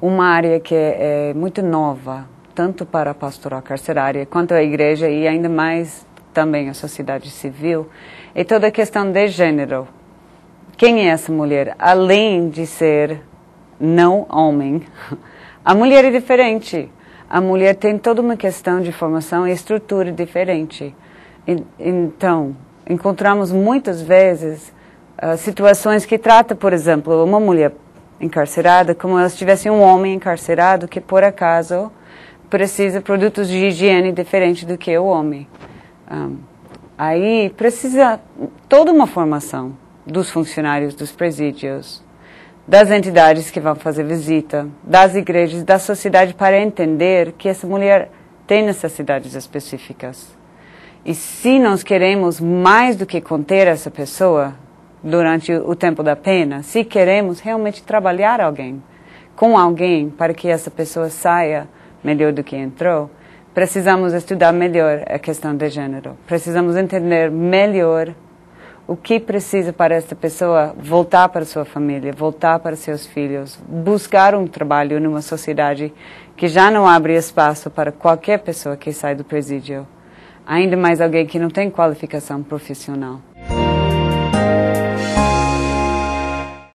uma área que é, é muito nova, tanto para a pastoral carcerária quanto a igreja e ainda mais também a sociedade civil, é toda a questão de gênero. Quem é essa mulher? Além de ser não homem, a mulher é diferente. A mulher tem toda uma questão de formação e estrutura diferente. E, então, encontramos muitas vezes uh, situações que trata, por exemplo, uma mulher encarcerada, como elas tivessem um homem encarcerado que, por acaso, precisa de produtos de higiene diferente do que o homem. Um, aí precisa toda uma formação dos funcionários dos presídios, das entidades que vão fazer visita, das igrejas, da sociedade para entender que essa mulher tem necessidades específicas. E se nós queremos mais do que conter essa pessoa, durante o tempo da pena, se queremos realmente trabalhar alguém com alguém para que essa pessoa saia melhor do que entrou, precisamos estudar melhor a questão de gênero. Precisamos entender melhor o que precisa para essa pessoa voltar para sua família, voltar para seus filhos, buscar um trabalho numa sociedade que já não abre espaço para qualquer pessoa que sai do presídio, ainda mais alguém que não tem qualificação profissional.